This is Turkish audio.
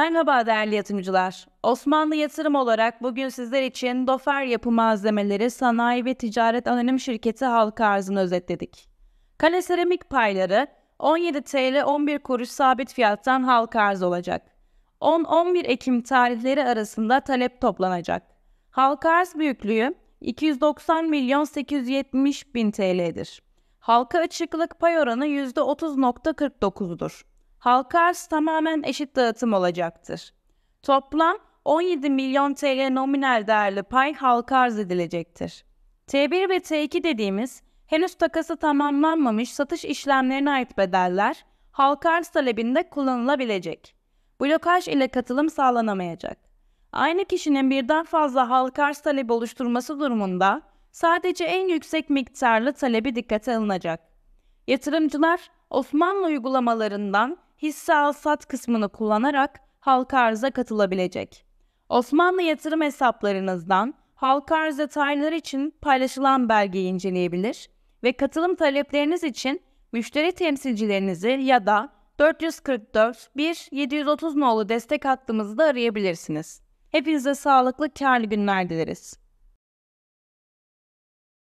Merhaba değerli yatırımcılar. Osmanlı Yatırım olarak bugün sizler için Dofer Yapı Malzemeleri Sanayi ve Ticaret Anonim Şirketi halka arzını özetledik. Kale seramik payları 17 TL 11 kuruş sabit fiyattan halka arz olacak. 10-11 Ekim tarihleri arasında talep toplanacak. Halka arz büyüklüğü 290 milyon 870 bin TL'dir. Halka açıklık pay oranı %30.49'dur halka arz tamamen eşit dağıtım olacaktır. Toplam 17 milyon TL nominal değerli pay halka arz edilecektir. T1 ve T2 dediğimiz henüz takası tamamlanmamış satış işlemlerine ait bedeller halka arz talebinde kullanılabilecek. Blokaj ile katılım sağlanamayacak. Aynı kişinin birden fazla halka arz talebi oluşturması durumunda sadece en yüksek miktarlı talebi dikkate alınacak. Yatırımcılar Osmanlı uygulamalarından hisse al sat kısmını kullanarak halka arza katılabilecek. Osmanlı yatırım hesaplarınızdan halka arz detayları için paylaşılan belgeyi inceleyebilir ve katılım talepleriniz için müşteri temsilcilerinizi ya da 444 1 730 nolu destek hattımızı da arayabilirsiniz. Hepinize sağlıklı, karlı günler dileriz.